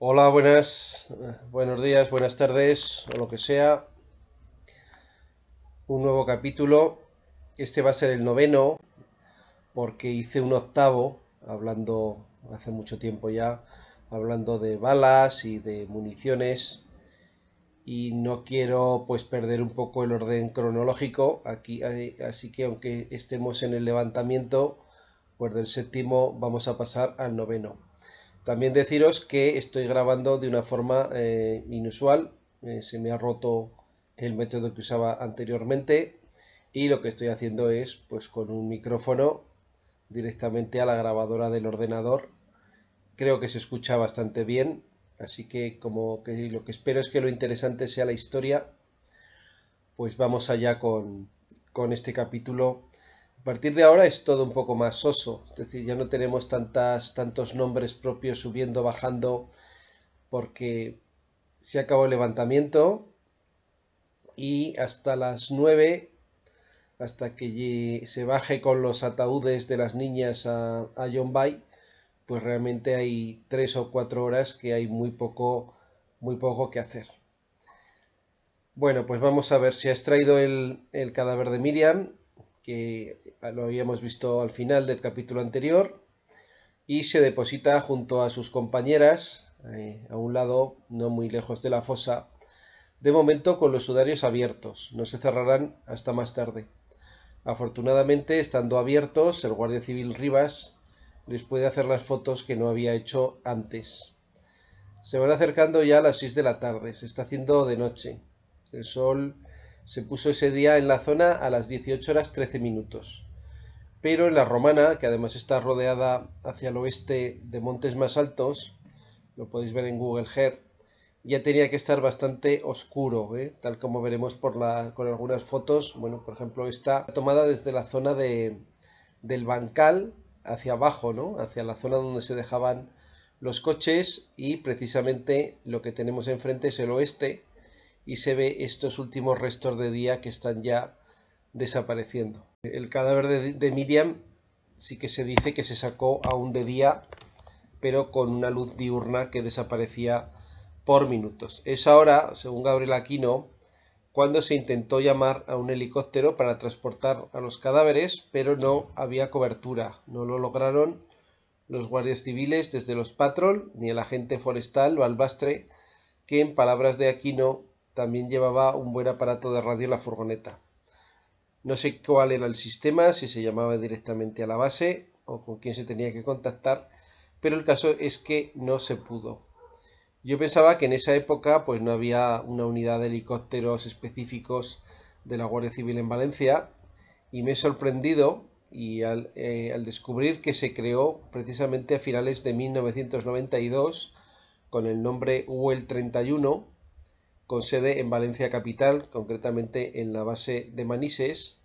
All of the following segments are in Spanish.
Hola, buenas, buenos días, buenas tardes o lo que sea. Un nuevo capítulo. Este va a ser el noveno porque hice un octavo hablando hace mucho tiempo ya, hablando de balas y de municiones y no quiero pues perder un poco el orden cronológico aquí así que aunque estemos en el levantamiento pues del séptimo vamos a pasar al noveno. También deciros que estoy grabando de una forma eh, inusual, eh, se me ha roto el método que usaba anteriormente y lo que estoy haciendo es pues con un micrófono directamente a la grabadora del ordenador. Creo que se escucha bastante bien, así que como que lo que espero es que lo interesante sea la historia, pues vamos allá con, con este capítulo a partir de ahora es todo un poco más soso, es decir, ya no tenemos tantas, tantos nombres propios subiendo, bajando, porque se acabó el levantamiento y hasta las 9, hasta que se baje con los ataúdes de las niñas a, a pues realmente hay tres o cuatro horas que hay muy poco, muy poco que hacer. Bueno, pues vamos a ver si has traído el cadáver de Miriam que lo habíamos visto al final del capítulo anterior, y se deposita junto a sus compañeras, eh, a un lado, no muy lejos de la fosa, de momento con los sudarios abiertos, no se cerrarán hasta más tarde. Afortunadamente, estando abiertos, el guardia civil Rivas les puede hacer las fotos que no había hecho antes. Se van acercando ya a las 6 de la tarde, se está haciendo de noche. El sol se puso ese día en la zona a las 18 horas 13 minutos. Pero en la romana, que además está rodeada hacia el oeste de montes más altos, lo podéis ver en Google Earth, ya tenía que estar bastante oscuro, ¿eh? tal como veremos por la, con algunas fotos. Bueno, por ejemplo, está tomada desde la zona de, del bancal hacia abajo, ¿no? hacia la zona donde se dejaban los coches y precisamente lo que tenemos enfrente es el oeste, y se ve estos últimos restos de día que están ya desapareciendo. El cadáver de, Miriam sí que se dice que se sacó aún de día, pero con una luz diurna que desaparecía por minutos. Es ahora, según Gabriel Aquino, cuando se intentó llamar a un helicóptero para transportar a los cadáveres, pero no había cobertura. No lo lograron los guardias civiles desde los patrol ni el agente forestal Balbastre, que en palabras de Aquino también llevaba un buen aparato de radio en la furgoneta. No sé cuál era el sistema, si se llamaba directamente a la base o con quién se tenía que contactar, pero el caso es que no se pudo. Yo pensaba que en esa época pues no había una unidad de helicópteros específicos de la Guardia Civil en Valencia y me he sorprendido y al, eh, al, descubrir que se creó precisamente a finales de 1992 con el nombre UL31 con sede en Valencia Capital, concretamente en la base de Manises.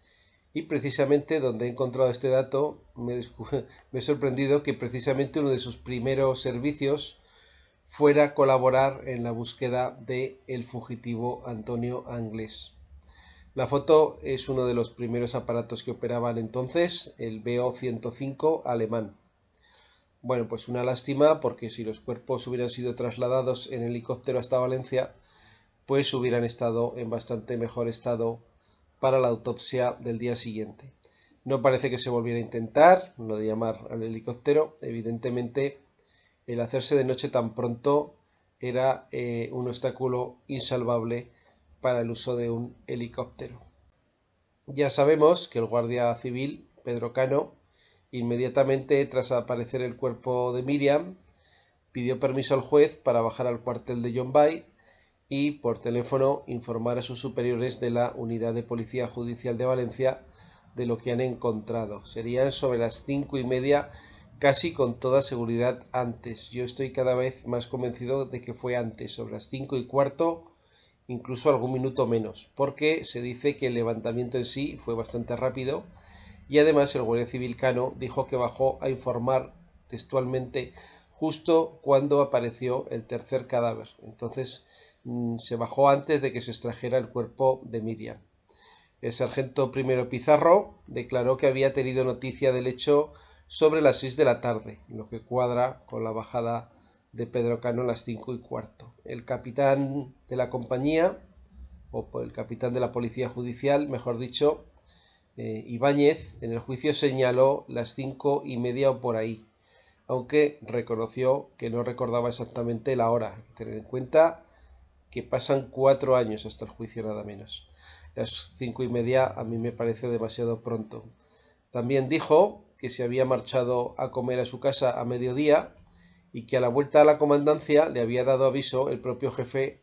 Y precisamente donde he encontrado este dato, me, he sorprendido que precisamente uno de sus primeros servicios fuera colaborar en la búsqueda de el fugitivo Antonio Anglés. La foto es uno de los primeros aparatos que operaban entonces, el BO-105 alemán. Bueno, pues una lástima porque si los cuerpos hubieran sido trasladados en helicóptero hasta Valencia, pues hubieran estado en bastante mejor estado para la autopsia del día siguiente. No parece que se volviera a intentar lo de llamar al helicóptero. Evidentemente, el hacerse de noche tan pronto era eh, un obstáculo insalvable para el uso de un helicóptero. Ya sabemos que el guardia civil, Pedro Cano, inmediatamente tras aparecer el cuerpo de Miriam, pidió permiso al juez para bajar al cuartel de Bay y por teléfono informar a sus superiores de la Unidad de Policía Judicial de Valencia de lo que han encontrado. Serían sobre las cinco y media, casi con toda seguridad antes. Yo estoy cada vez más convencido de que fue antes, sobre las cinco y cuarto, incluso algún minuto menos, porque se dice que el levantamiento en sí fue bastante rápido y además el guardia civil Cano dijo que bajó a informar textualmente justo cuando apareció el tercer cadáver. Entonces, Mm, se bajó antes de que se extrajera el cuerpo de Miriam. El sargento primero Pizarro declaró que había tenido noticia del hecho sobre las seis de la tarde, lo que cuadra con la bajada de Pedro Cano a las cinco y cuarto. El capitán de la compañía, o el capitán de la policía judicial, mejor dicho, eh, Ibáñez, en el juicio señaló las cinco y media o por ahí, aunque reconoció que no recordaba exactamente la hora. Hay que tener en cuenta que pasan cuatro años hasta el juicio nada menos. Las cinco y media a mí me parece demasiado pronto. También dijo que se había marchado a comer a su casa a mediodía y que a la vuelta a la comandancia le había dado aviso el propio jefe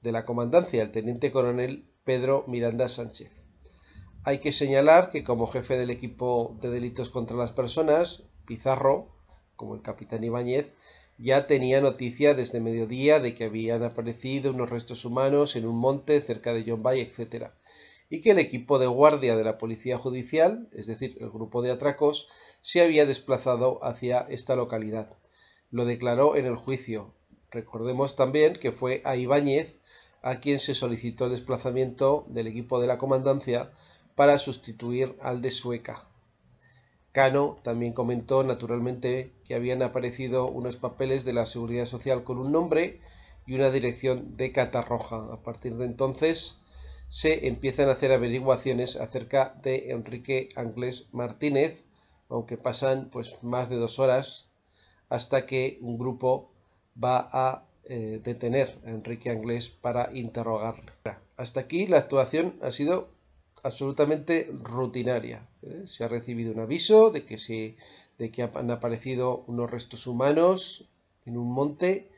de la comandancia, el teniente coronel Pedro Miranda Sánchez. Hay que señalar que como jefe del equipo de delitos contra las personas, Pizarro, como el capitán Ibáñez, ya tenía noticia desde mediodía de que habían aparecido unos restos humanos en un monte cerca de Yombay, etc. Y que el equipo de guardia de la Policía Judicial, es decir, el grupo de atracos, se había desplazado hacia esta localidad. Lo declaró en el juicio. Recordemos también que fue a Ibáñez a quien se solicitó el desplazamiento del equipo de la comandancia para sustituir al de Sueca. Cano también comentó, naturalmente, que habían aparecido unos papeles de la Seguridad Social con un nombre y una dirección de Catarroja. A partir de entonces se empiezan a hacer averiguaciones acerca de Enrique Anglés Martínez, aunque pasan pues más de dos horas hasta que un grupo va a eh, detener a Enrique Anglés para interrogarle. Hasta aquí la actuación ha sido absolutamente rutinaria. ¿eh? Se ha recibido un aviso de que, se, de que han aparecido unos restos humanos en un monte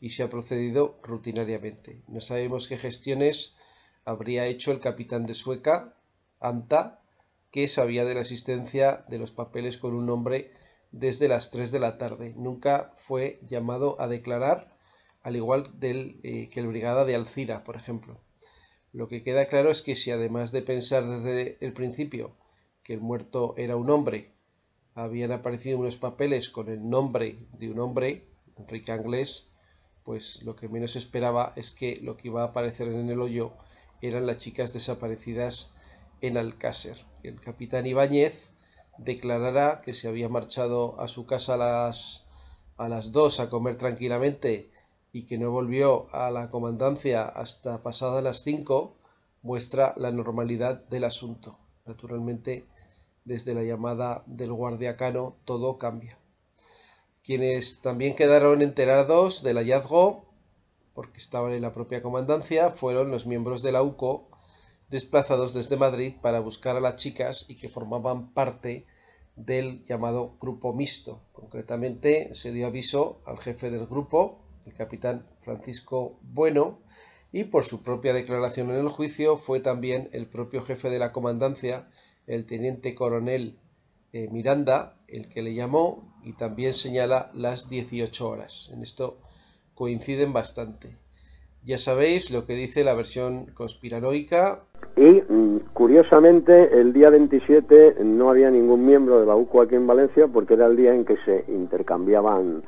y se ha procedido rutinariamente. No sabemos qué gestiones habría hecho el capitán de Sueca, Anta, que sabía de la existencia de los papeles con un nombre desde las 3 de la tarde. Nunca fue llamado a declarar, al igual del, eh, que el brigada de Alcira, por ejemplo. Lo que queda claro es que si además de pensar desde el principio que el muerto era un hombre, habían aparecido unos papeles con el nombre de un hombre, Enrique inglés, pues lo que menos esperaba es que lo que iba a aparecer en el hoyo eran las chicas desaparecidas en Alcácer. El capitán Ibáñez declarará que se había marchado a su casa a las, a las dos a comer tranquilamente y que no volvió a la comandancia hasta pasadas las 5, muestra la normalidad del asunto. Naturalmente, desde la llamada del guardiacano todo cambia. Quienes también quedaron enterados del hallazgo, porque estaban en la propia comandancia, fueron los miembros de la UCO desplazados desde Madrid para buscar a las chicas y que formaban parte del llamado grupo mixto. Concretamente se dio aviso al jefe del grupo, capitán Francisco Bueno, y por su propia declaración en el juicio fue también el propio jefe de la comandancia, el teniente coronel eh, Miranda, el que le llamó y también señala las 18 horas. En esto coinciden bastante. Ya sabéis lo que dice la versión conspiranoica. Y mm, curiosamente el día 27 no había ningún miembro de la UCO aquí en Valencia porque era el día en que se intercambiaban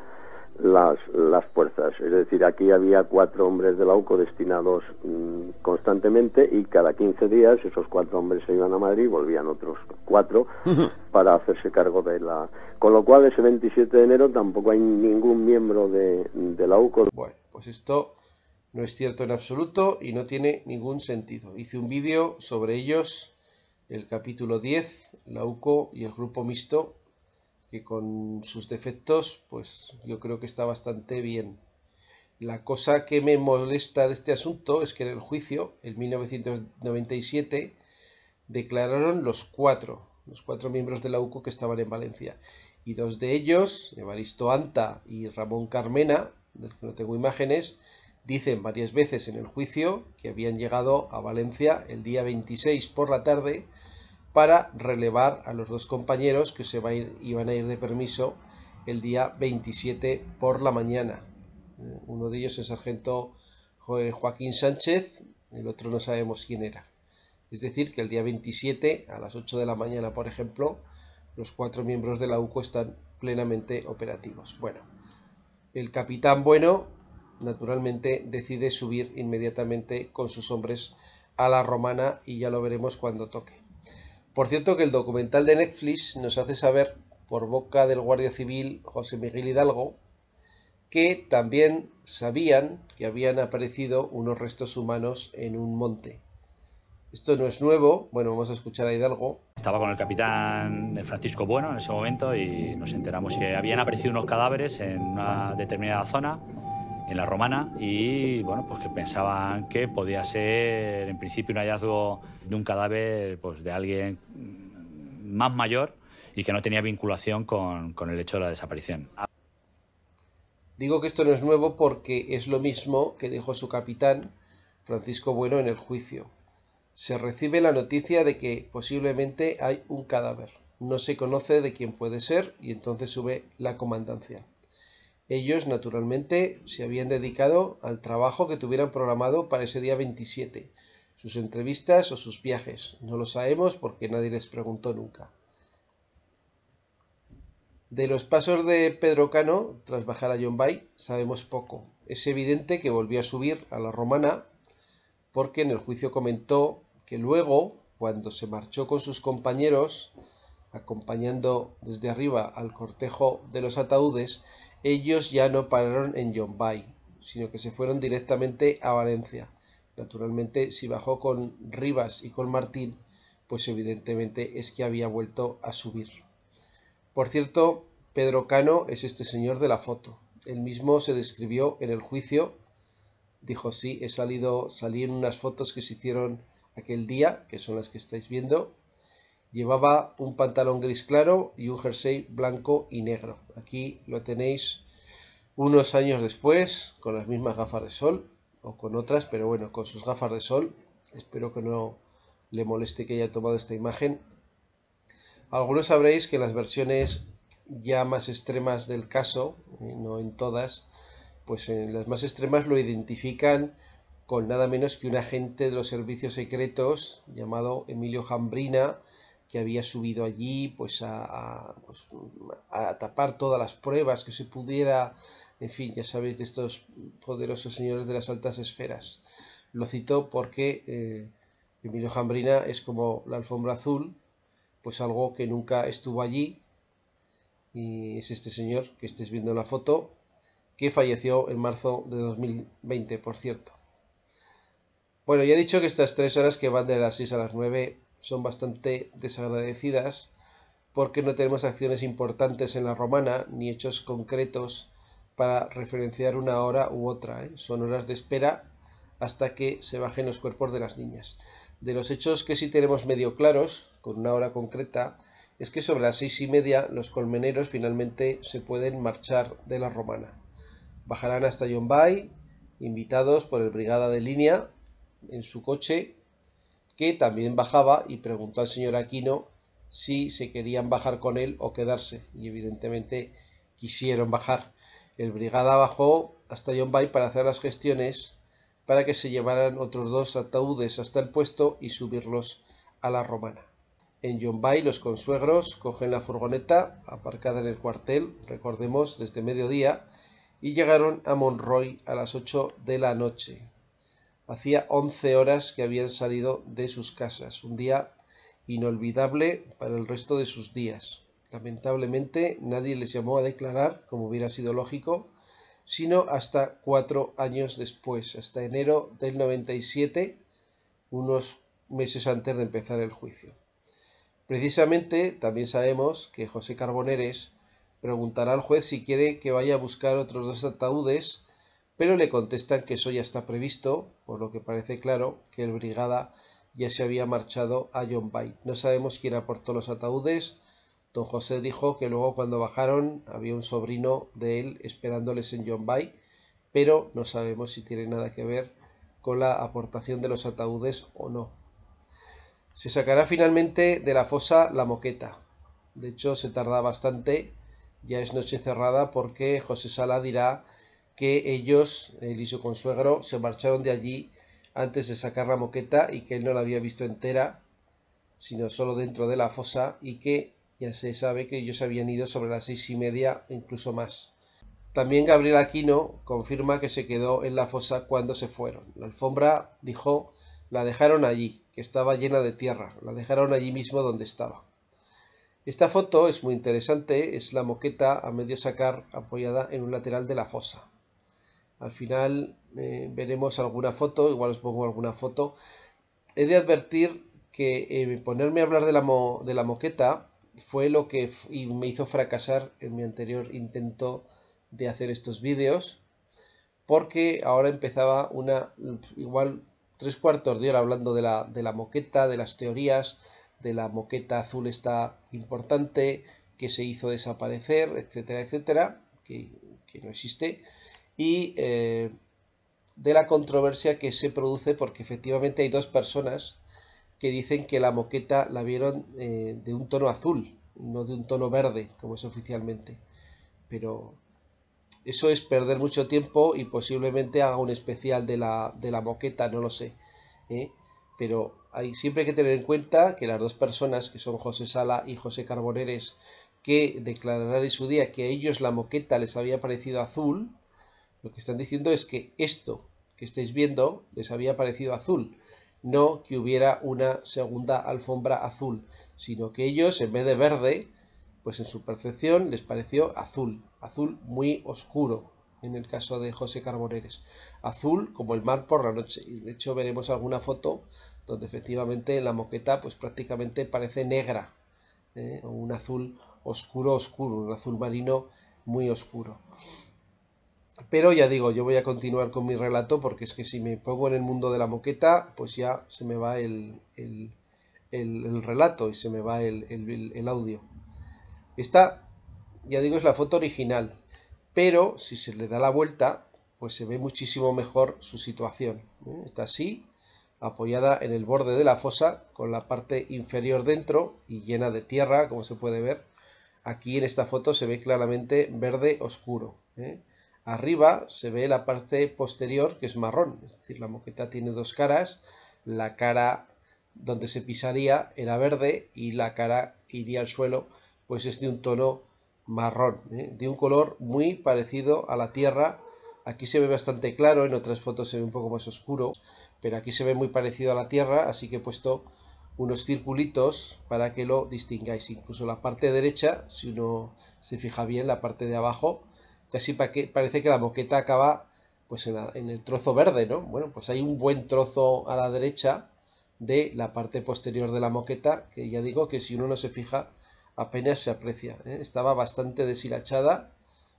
las, las fuerzas. Es decir, aquí había cuatro hombres de la UCO destinados mm, constantemente y cada 15 días esos cuatro hombres se iban a Madrid y volvían otros cuatro para hacerse cargo de la... Con lo cual ese 27 de enero tampoco hay ningún miembro de, de la UCO. Bueno, pues esto no es cierto en absoluto y no tiene ningún sentido. Hice un vídeo sobre ellos, el capítulo 10, la UCO y el grupo mixto que con sus defectos, pues yo creo que está bastante bien. La cosa que me molesta de este asunto es que en el juicio, en 1997, declararon los cuatro, los cuatro miembros de la UCO que estaban en Valencia. Y dos de ellos, Evaristo Anta y Ramón Carmena, del que no tengo imágenes, dicen varias veces en el juicio que habían llegado a Valencia el día 26 por la tarde para relevar a los dos compañeros que se va a ir, iban a ir de permiso el día 27 por la mañana. Eh, uno de ellos es el sargento eh, Joaquín Sánchez, el otro no sabemos quién era. Es decir, que el día 27 a las 8 de la mañana, por ejemplo, los cuatro miembros de la UCO están plenamente operativos. Bueno, el capitán Bueno, naturalmente, decide subir inmediatamente con sus hombres a la romana y ya lo veremos cuando toque. Por cierto que el documental de Netflix nos hace saber, por boca del guardia civil José Miguel Hidalgo, que también sabían que habían aparecido unos restos humanos en un monte. Esto no es nuevo, bueno, vamos a escuchar a Hidalgo. Estaba con el capitán Francisco Bueno en ese momento y nos enteramos que habían aparecido unos cadáveres en una determinada zona en la romana y bueno, pues que pensaban que podía ser en principio un hallazgo de un cadáver pues, de alguien más mayor y que no tenía vinculación con, con el hecho de la desaparición. Digo que esto no es nuevo porque es lo mismo que dijo su capitán, Francisco Bueno, en el juicio. Se recibe la noticia de que posiblemente hay un cadáver. No se conoce de quién puede ser y entonces sube la comandancia. Ellos, naturalmente, se habían dedicado al trabajo que tuvieran programado para ese día 27, sus entrevistas o sus viajes. No lo sabemos porque nadie les preguntó nunca. De los pasos de Pedro Cano, tras bajar a Yombay, sabemos poco. Es evidente que volvió a subir a la romana porque en el juicio comentó que luego, cuando se marchó con sus compañeros, acompañando desde arriba al cortejo de los ataúdes, ellos ya no pararon en Yombay, sino que se fueron directamente a Valencia. Naturalmente, si bajó con Rivas y con Martín, pues evidentemente es que había vuelto a subir. Por cierto, Pedro Cano es este señor de la foto. Él mismo se describió en el juicio. Dijo, sí, he salido, salí en unas fotos que se hicieron aquel día, que son las que estáis viendo, Llevaba un pantalón gris claro y un jersey blanco y negro. Aquí lo tenéis unos años después, con las mismas gafas de sol, o con otras, pero bueno, con sus gafas de sol. Espero que no le moleste que haya tomado esta imagen. Algunos sabréis que en las versiones ya más extremas del caso, eh, no en todas, pues en las más extremas lo identifican con nada menos que un agente de los servicios secretos llamado Emilio Jambrina, que había subido allí pues, pues a, tapar todas las pruebas que se pudiera, en fin, ya sabéis, de estos poderosos señores de las altas esferas. Lo cito porque eh, Emilio Jambrina es como la alfombra azul, pues algo que nunca estuvo allí, y es este señor que estáis viendo en la foto, que falleció en marzo de 2020, por cierto. Bueno, ya he dicho que estas tres horas que van de las 6 a las 9 son bastante desagradecidas porque no tenemos acciones importantes en la romana ni hechos concretos para referenciar una hora u otra. ¿eh? Son horas de espera hasta que se bajen los cuerpos de las niñas. De los hechos que sí tenemos medio claros, con una hora concreta, es que sobre las seis y media los colmeneros finalmente se pueden marchar de la romana. Bajarán hasta Yombay, invitados por el brigada de línea, en su coche que también bajaba y preguntó al señor Aquino si se querían bajar con él o quedarse, y evidentemente quisieron bajar. El brigada bajó hasta Yombay para hacer las gestiones para que se llevaran otros dos ataúdes hasta el puesto y subirlos a la romana. En Yombay los consuegros cogen la furgoneta aparcada en el cuartel, recordemos, desde mediodía, y llegaron a Monroy a las ocho de la noche. Hacía 11 horas que habían salido de sus casas, un día inolvidable para el resto de sus días. Lamentablemente nadie les llamó a declarar, como hubiera sido lógico, sino hasta cuatro años después, hasta enero del 97, unos meses antes de empezar el juicio. Precisamente también sabemos que José Carboneres preguntará al juez si quiere que vaya a buscar otros dos ataúdes pero le contestan que eso ya está previsto, por lo que parece claro que el brigada ya se había marchado a Yombay. No sabemos quién aportó los ataúdes. Don José dijo que luego cuando bajaron había un sobrino de él esperándoles en Yombay, pero no sabemos si tiene nada que ver con la aportación de los ataúdes o no. Se sacará finalmente de la fosa la moqueta. De hecho, se tarda bastante, ya es noche cerrada porque José Sala dirá que ellos, él y su consuegro, se marcharon de allí antes de sacar la moqueta y que él no la había visto entera, sino solo dentro de la fosa y que ya se sabe que ellos habían ido sobre las seis y media, incluso más. También Gabriel Aquino confirma que se quedó en la fosa cuando se fueron. La alfombra, dijo, la dejaron allí, que estaba llena de tierra, la dejaron allí mismo donde estaba. Esta foto es muy interesante, es la moqueta a medio sacar apoyada en un lateral de la fosa. Al final eh, veremos alguna foto, igual os pongo alguna foto. He de advertir que eh, ponerme a hablar de la, de la moqueta fue lo que me hizo fracasar en mi anterior intento de hacer estos vídeos, porque ahora empezaba una, igual tres cuartos de hora hablando de la, moqueta, de las teorías, de la moqueta azul está importante, que se hizo desaparecer, etcétera, etcétera, que no existe y eh, de la controversia que se produce porque efectivamente hay dos personas que dicen que la moqueta la vieron eh, de un tono azul, no de un tono verde, como es oficialmente. Pero eso es perder mucho tiempo y posiblemente haga un especial de la, de la moqueta, no lo sé. ¿eh? Pero hay siempre hay que tener en cuenta que las dos personas, que son José Sala y José Carboneres, que declararán en su día que a ellos la moqueta les había parecido azul, lo que están diciendo es que esto que estáis viendo les había parecido azul, no que hubiera una segunda alfombra azul, sino que ellos en vez de verde, pues en su percepción les pareció azul, azul muy oscuro en el caso de José Carboneres, azul como el mar por la noche. Y de hecho veremos alguna foto donde efectivamente la moqueta pues prácticamente parece negra, ¿eh? un azul oscuro, oscuro, un azul marino muy oscuro. Pero ya digo, yo voy a continuar con mi relato porque es que si me pongo en el mundo de la moqueta, pues ya se me va el, relato y se me va el, audio. Esta, ya digo, es la foto original, pero si se le da la vuelta, pues se ve muchísimo mejor su situación. ¿eh? Está así, apoyada en el borde de la fosa, con la parte inferior dentro y llena de tierra, como se puede ver. Aquí en esta foto se ve claramente verde oscuro. ¿eh? Arriba se ve la parte posterior que es marrón, es decir, la moqueta tiene dos caras, la cara donde se pisaría era verde y la cara que iría al suelo pues es de un tono marrón, ¿eh? de un color muy parecido a la tierra. Aquí se ve bastante claro, en otras fotos se ve un poco más oscuro, pero aquí se ve muy parecido a la tierra, así que he puesto unos circulitos para que lo distingáis. Incluso la parte derecha, si uno se fija bien, la parte de abajo, casi parece que la moqueta acaba pues en, el trozo verde, ¿no? Bueno, pues hay un buen trozo a la derecha de la parte posterior de la moqueta, que ya digo que si uno no se fija apenas se aprecia. ¿eh? Estaba bastante deshilachada,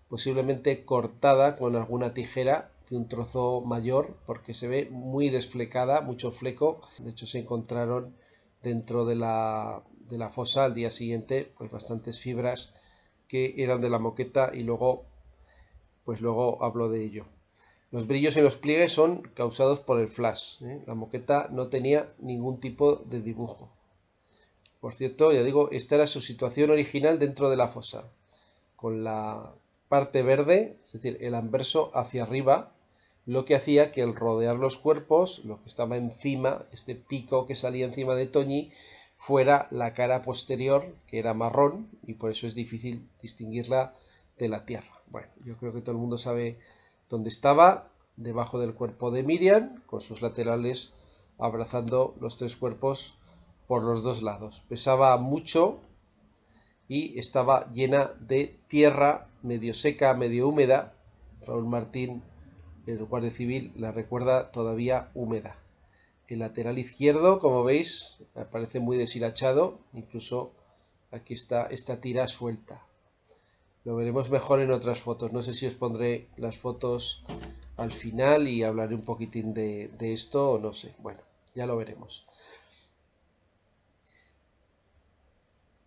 posiblemente cortada con alguna tijera de un trozo mayor, porque se ve muy desflecada, mucho fleco. De hecho se encontraron dentro de la, de la fosa al día siguiente pues bastantes fibras que eran de la moqueta y luego pues luego hablo de ello. Los brillos en los pliegues son causados por el flash. ¿eh? La moqueta no tenía ningún tipo de dibujo. Por cierto, ya digo, esta era su situación original dentro de la fosa, con la parte verde, es decir, el anverso hacia arriba, lo que hacía que el rodear los cuerpos, lo que estaba encima, este pico que salía encima de Toñi, fuera la cara posterior, que era marrón, y por eso es difícil distinguirla la tierra. Bueno, yo creo que todo el mundo sabe dónde estaba, debajo del cuerpo de Miriam, con sus laterales abrazando los tres cuerpos por los dos lados. Pesaba mucho y estaba llena de tierra medio seca, medio húmeda. Raúl Martín, el guardia civil, la recuerda todavía húmeda. El lateral izquierdo, como veis, parece muy deshilachado, incluso aquí está esta tira suelta lo veremos mejor en otras fotos. No sé si os pondré las fotos al final y hablaré un poquitín de, esto o no sé. Bueno, ya lo veremos.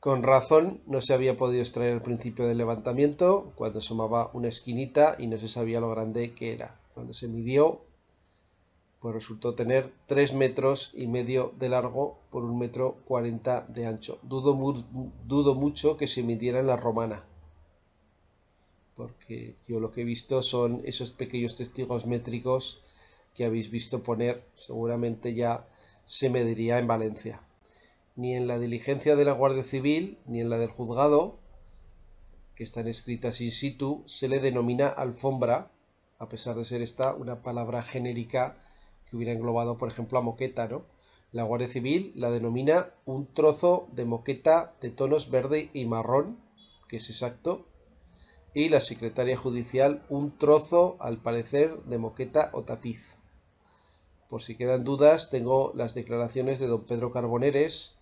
Con razón no se había podido extraer al principio del levantamiento cuando asomaba una esquinita y no se sabía lo grande que era. Cuando se midió, pues resultó tener 3 metros y medio de largo por un metro 40 de ancho. Dudo, dudo mucho que se midiera en la romana porque yo lo que he visto son esos pequeños testigos métricos que habéis visto poner, seguramente ya se mediría en Valencia. Ni en la diligencia de la Guardia Civil, ni en la del juzgado, que están escritas in situ, se le denomina alfombra, a pesar de ser esta una palabra genérica que hubiera englobado, por ejemplo, a moqueta, La Guardia Civil la denomina un trozo de moqueta de tonos verde y marrón, que es exacto, y la secretaria judicial un trozo, al parecer, de moqueta o tapiz. Por si quedan dudas, tengo las declaraciones de don Pedro Carboneres,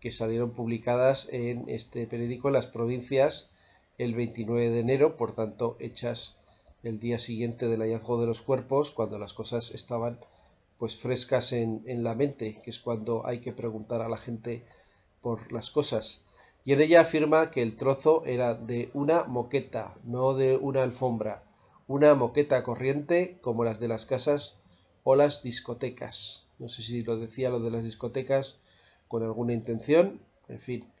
que salieron publicadas en este periódico en Las Provincias el 29 de enero, por tanto, hechas el día siguiente del hallazgo de los cuerpos, cuando las cosas estaban pues frescas en la mente, que es cuando hay que preguntar a la gente por las cosas y en ella afirma que el trozo era de una moqueta, no de una alfombra, una moqueta corriente como las de las casas o las discotecas. No sé si lo decía lo de las discotecas con alguna intención, en fin,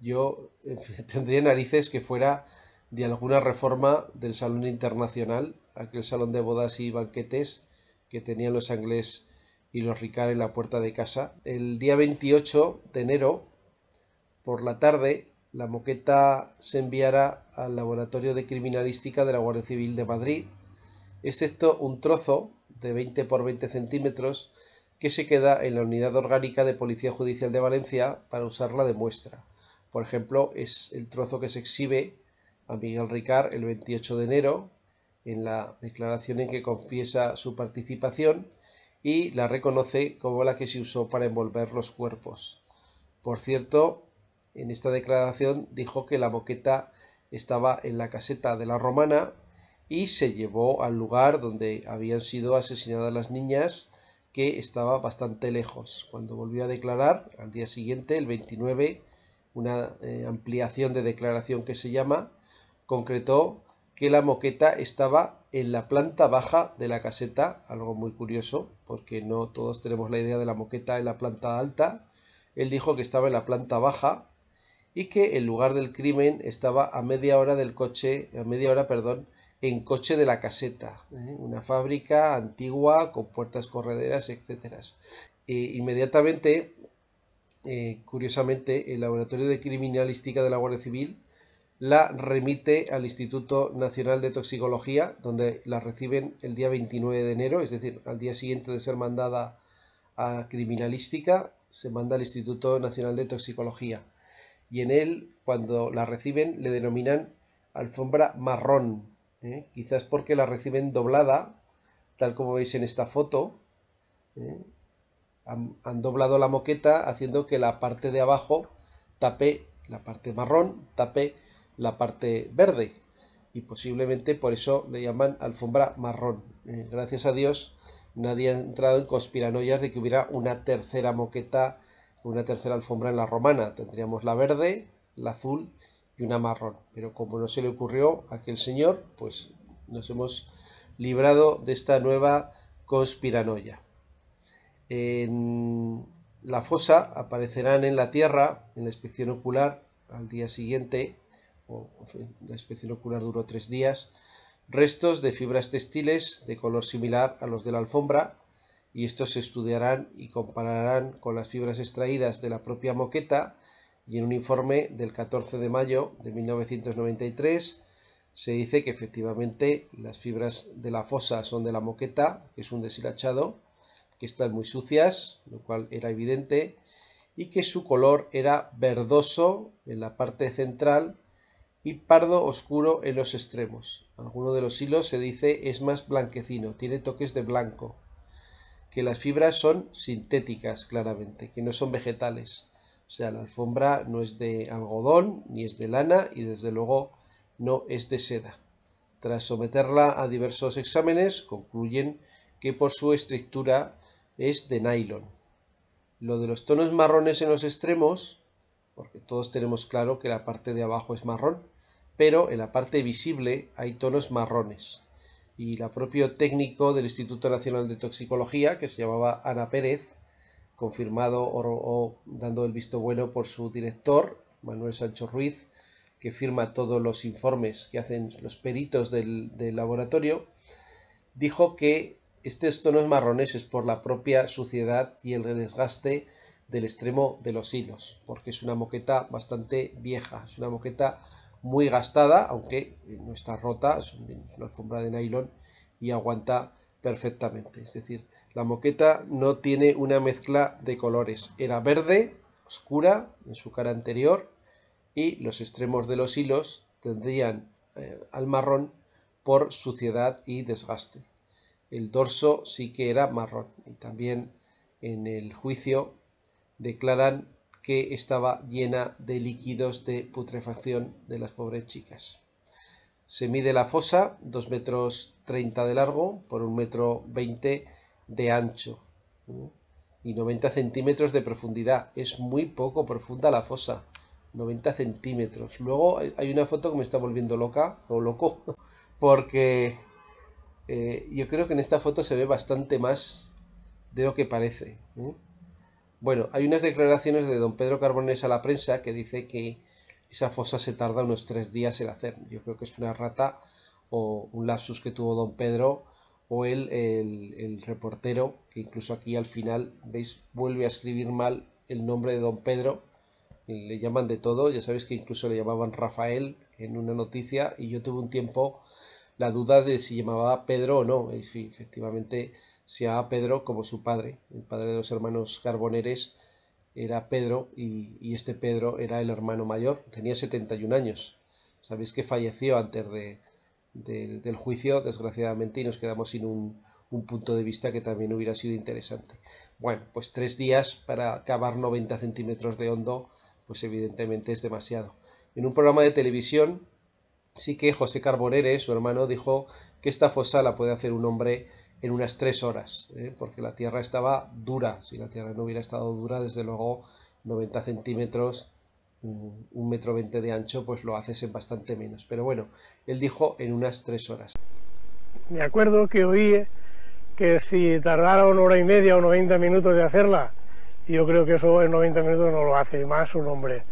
yo tendría narices que fuera de alguna reforma del Salón Internacional, aquel salón de bodas y banquetes que tenían los anglés y los ricares en la puerta de casa. El día 28 de enero por la tarde, la moqueta se enviará al Laboratorio de Criminalística de la Guardia Civil de Madrid, excepto un trozo de 20 por 20 centímetros que se queda en la Unidad Orgánica de Policía Judicial de Valencia para usarla de muestra. Por ejemplo, es el trozo que se exhibe a Miguel Ricard el 28 de enero en la declaración en que confiesa su participación y la reconoce como la que se usó para envolver los cuerpos. Por cierto, en esta declaración dijo que la moqueta estaba en la caseta de la romana y se llevó al lugar donde habían sido asesinadas las niñas, que estaba bastante lejos. Cuando volvió a declarar, al día siguiente, el 29, una eh, ampliación de declaración que se llama, concretó que la moqueta estaba en la planta baja de la caseta, algo muy curioso, porque no todos tenemos la idea de la moqueta en la planta alta. Él dijo que estaba en la planta baja y que el lugar del crimen estaba a media hora del coche, a media hora, perdón, en coche de la caseta, ¿eh? una fábrica antigua con puertas correderas, etc. E inmediatamente, eh, curiosamente, el Laboratorio de Criminalística de la Guardia Civil la remite al Instituto Nacional de Toxicología, donde la reciben el día 29 de enero, es decir, al día siguiente de ser mandada a criminalística, se manda al Instituto Nacional de Toxicología y en él, cuando la reciben, le denominan alfombra marrón, ¿eh? quizás porque la reciben doblada, tal como veis en esta foto. ¿eh? Han, doblado la moqueta haciendo que la parte de abajo tape la parte marrón, tape la parte verde. Y posiblemente por eso le llaman alfombra marrón. ¿eh? gracias a Dios nadie ha entrado en conspiranoias de que hubiera una tercera moqueta una tercera alfombra en la romana. Tendríamos la verde, la azul y una marrón. Pero como no se le ocurrió a aquel señor, pues nos hemos librado de esta nueva conspiranoia. En la fosa aparecerán en la Tierra, en la inspección ocular, al día siguiente, la inspección ocular duró tres días, restos de fibras textiles de color similar a los de la alfombra, y estos se estudiarán y compararán con las fibras extraídas de la propia moqueta y en un informe del 14 de mayo de 1993 se dice que efectivamente las fibras de la fosa son de la moqueta, que es un deshilachado, que están muy sucias, lo cual era evidente, y que su color era verdoso en la parte central y pardo oscuro en los extremos. Alguno de los hilos se dice es más blanquecino, tiene toques de blanco que las fibras son sintéticas claramente, que no son vegetales. O sea, la alfombra no es de algodón, ni es de lana y desde luego no es de seda. Tras someterla a diversos exámenes, concluyen que por su estructura es de nylon. Lo de los tonos marrones en los extremos, porque todos tenemos claro que la parte de abajo es marrón, pero en la parte visible hay tonos marrones y la propio técnico del Instituto Nacional de Toxicología, que se llamaba Ana Pérez, confirmado o, dando el visto bueno por su director, Manuel Sancho Ruiz, que firma todos los informes que hacen los peritos del, laboratorio, dijo que este esto no es marrones, es por la propia suciedad y el desgaste del extremo de los hilos, porque es una moqueta bastante vieja, es una moqueta muy gastada, aunque no está rota, es una alfombra de nylon y aguanta perfectamente. Es decir, la moqueta no tiene una mezcla de colores. Era verde, oscura, en su cara anterior, y los extremos de los hilos tendrían eh, al marrón por suciedad y desgaste. El dorso sí que era marrón y también en el juicio declaran que estaba llena de líquidos de putrefacción de las pobres chicas. Se mide la fosa, 2 metros 30 de largo por 1 metro 20 de ancho y 90 centímetros de profundidad. Es muy poco profunda la fosa, 90 centímetros. Luego eh, hay una foto que me está volviendo loca o loco porque eh, yo creo que en esta foto se ve bastante más de lo que parece. ¿eh? Bueno, hay unas declaraciones de don Pedro Carbones a la prensa que dice que esa fosa se tarda unos tres días en hacer. Yo creo que es una rata o un lapsus que tuvo don Pedro o él, el, el reportero, que incluso aquí al final, veis, vuelve a escribir mal el nombre de don Pedro. Le llaman de todo, ya sabéis que incluso le llamaban Rafael en una noticia y yo tuve un tiempo la duda de si llamaba Pedro o no. Y si efectivamente se llama Pedro como su padre. El padre de los hermanos Carboneres era Pedro y, este Pedro era el hermano mayor. Tenía 71 años. Sabéis que falleció antes de, del juicio, desgraciadamente, y nos quedamos sin un, un punto de vista que también hubiera sido interesante. Bueno, pues tres días para cavar 90 centímetros de hondo, pues evidentemente es demasiado. En un programa de televisión Sí que José Carbonere, su hermano, dijo que esta fosa la puede hacer un hombre en unas tres horas, ¿eh? porque la tierra estaba dura. Si la tierra no hubiera estado dura, desde luego 90 centímetros, mm, un metro veinte de ancho, pues lo haces en bastante menos. Pero bueno, él dijo en unas tres horas. Me acuerdo que oí que si tardara una hora y media o 90 minutos de hacerla, yo creo que eso en 90 minutos no lo hace más un hombre.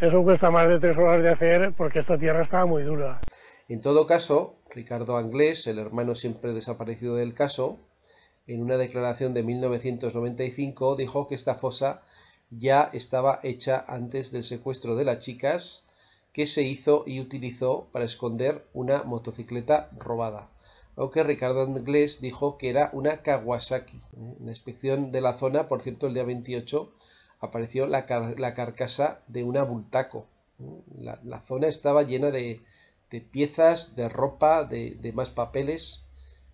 Eso cuesta más de tres horas de hacer porque esta tierra estaba muy dura. En todo caso, Ricardo Anglés, el hermano siempre desaparecido del caso, en una declaración de 1995 dijo que esta fosa ya estaba hecha antes del secuestro de las chicas que se hizo y utilizó para esconder una motocicleta robada. Aunque Ricardo Anglés dijo que era una Kawasaki. la ¿eh? inspección de la zona, por cierto, el día 28 apareció la, carcasa de un abultaco. La, zona estaba llena de, piezas, de ropa, de, más papeles.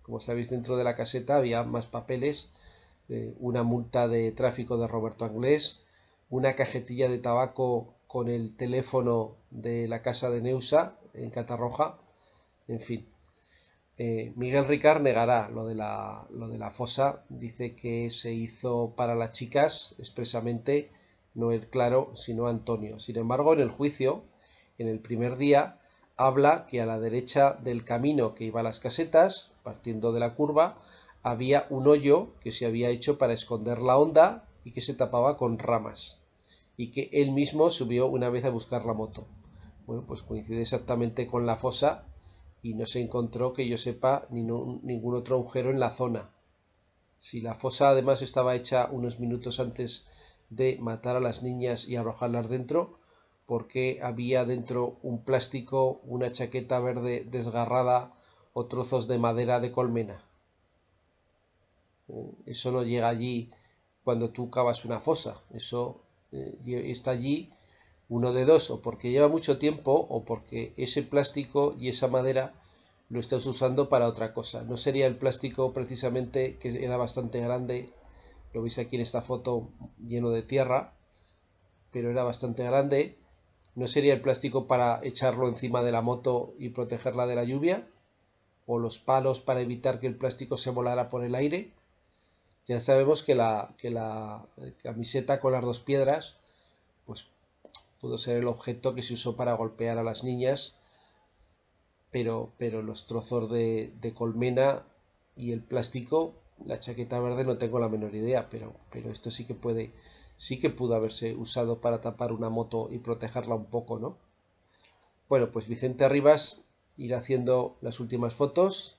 Como sabéis, dentro de la caseta había más papeles, eh, una multa de tráfico de Roberto Anglés, una cajetilla de tabaco con el teléfono de la casa de Neusa en Catarroja, en fin. Eh, Miguel Ricard negará lo de, la, lo de la fosa, dice que se hizo para las chicas expresamente, no el claro, sino Antonio. Sin embargo, en el juicio, en el primer día, habla que a la derecha del camino que iba a las casetas, partiendo de la curva, había un hoyo que se había hecho para esconder la onda y que se tapaba con ramas, y que él mismo subió una vez a buscar la moto. Bueno, pues coincide exactamente con la fosa y no se encontró, que yo sepa, ni ningún otro agujero en la zona. Si la fosa además estaba hecha unos minutos antes de matar a las niñas y arrojarlas dentro, ¿por qué había dentro un plástico, una chaqueta verde desgarrada o trozos de madera de colmena? Eh, eso no llega allí cuando tú cavas una fosa, eso eh, está allí uno de dos, o porque lleva mucho tiempo o porque ese plástico y esa madera lo estás usando para otra cosa. No sería el plástico precisamente que era bastante grande, lo veis aquí en esta foto lleno de tierra, pero era bastante grande. ¿No sería el plástico para echarlo encima de la moto y protegerla de la lluvia? ¿O los palos para evitar que el plástico se volara por el aire? Ya sabemos que la, que la camiseta con las dos piedras pudo ser el objeto que se usó para golpear a las niñas, pero, pero los trozos de, colmena y el plástico, la chaqueta verde no tengo la menor idea, pero, pero esto sí que puede, sí que pudo haberse usado para tapar una moto y protegerla un poco, ¿no? Bueno, pues Vicente Arribas irá haciendo las últimas fotos,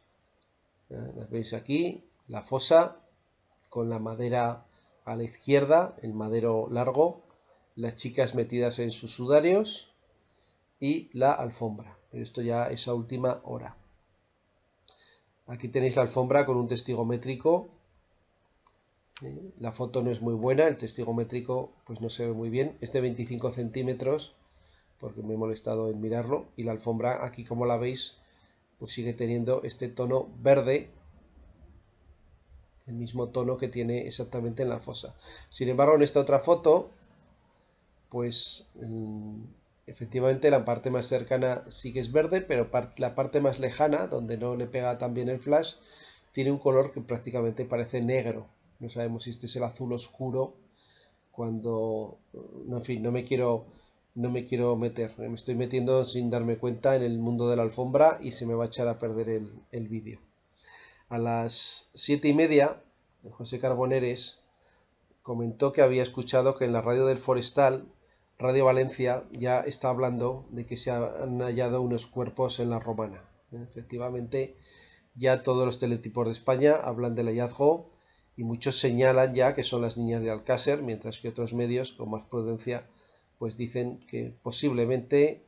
eh, las veis aquí, la fosa con la madera a la izquierda, el madero largo, las chicas metidas en sus sudarios y la alfombra. Pero esto ya es a última hora. Aquí tenéis la alfombra con un testigo métrico. Eh, la foto no es muy buena, el testigo métrico pues no se ve muy bien. Es de 25 centímetros porque me he molestado en mirarlo. Y la alfombra aquí como la veis pues sigue teniendo este tono verde el mismo tono que tiene exactamente en la fosa. Sin embargo, en esta otra foto pues mm, efectivamente la parte más cercana sí que es verde, pero la parte más lejana, donde no le pega tan bien el flash, tiene un color que prácticamente parece negro. No sabemos si este es el azul oscuro cuando, mm, en fin, no me quiero no me quiero meter, me estoy metiendo sin darme cuenta en el mundo de la alfombra y se me va a echar a perder el, el vídeo. A las siete y media, José Carboneres comentó que había escuchado que en la radio del Forestal Radio Valencia ya está hablando de que se han hallado unos cuerpos en la romana. Efectivamente, ya todos los teletipos de España hablan del hallazgo y muchos señalan ya que son las niñas de Alcácer, mientras que otros medios, con más prudencia, pues dicen que posiblemente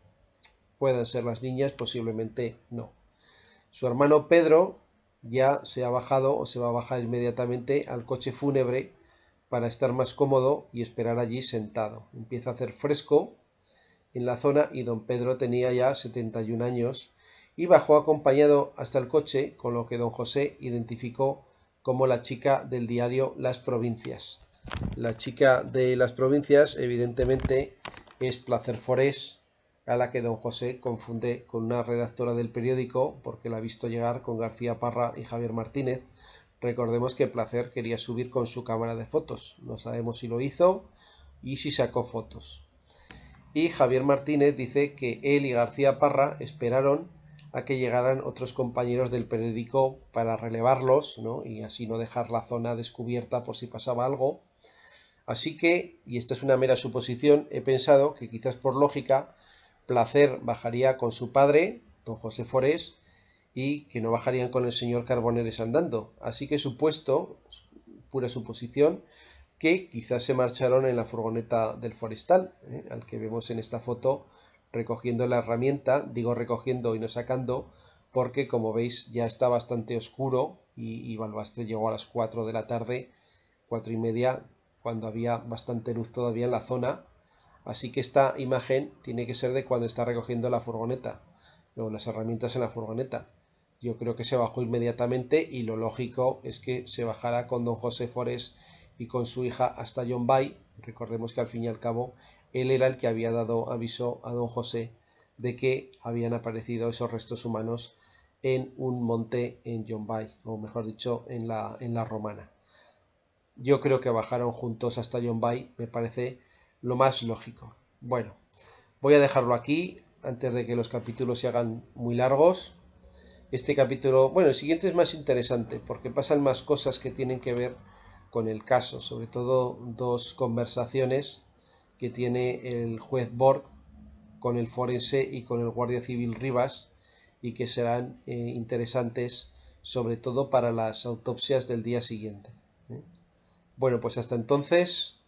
puedan ser las niñas, posiblemente no. Su hermano Pedro ya se ha bajado o se va a bajar inmediatamente al coche fúnebre para estar más cómodo y esperar allí sentado. Empieza a hacer fresco en la zona y don Pedro tenía ya 71 años y bajó acompañado hasta el coche, con lo que don José identificó como la chica del diario Las Provincias. La chica de Las Provincias evidentemente es Placer Forés, a la que don José confunde con una redactora del periódico porque la ha visto llegar con García Parra y Javier Martínez, Recordemos que Placer quería subir con su cámara de fotos. No sabemos si lo hizo y si sacó fotos. Y Javier Martínez dice que él y García Parra esperaron a que llegaran otros compañeros del periódico para relevarlos y así no dejar la zona descubierta por si pasaba algo. Así que, y esta es una mera suposición, he pensado que quizás por lógica, Placer bajaría con su padre, don José Forés, y que no bajarían con el señor Carboneres andando. Así que supuesto, pura suposición, que quizás se marcharon en la furgoneta del forestal, ¿eh? al que vemos en esta foto recogiendo la herramienta, digo recogiendo y no sacando, porque como veis ya está bastante oscuro y, y Balbastre llegó a las 4 de la tarde, cuatro y media, cuando había bastante luz todavía en la zona, así que esta imagen tiene que ser de cuando está recogiendo la furgoneta, o las herramientas en la furgoneta yo creo que se bajó inmediatamente y lo lógico es que se bajara con don José Forés y con su hija hasta John Bay. Recordemos que al fin y al cabo él era el que había dado aviso a don José de que habían aparecido esos restos humanos en un monte en John Bay, o mejor dicho, en la, en la romana. Yo creo que bajaron juntos hasta John Bay, me parece lo más lógico. Bueno, voy a dejarlo aquí antes de que los capítulos se hagan muy largos este capítulo, bueno, el siguiente es más interesante porque pasan más cosas que tienen que ver con el caso, sobre todo dos conversaciones que tiene el juez Bord con el forense y con el guardia civil Rivas y que serán eh, interesantes sobre todo para las autopsias del día siguiente. ¿eh? Bueno, pues hasta entonces,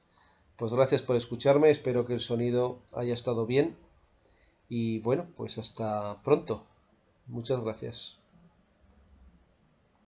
pues gracias por escucharme, espero que el sonido haya estado bien y bueno, pues hasta pronto. Muchas gracias.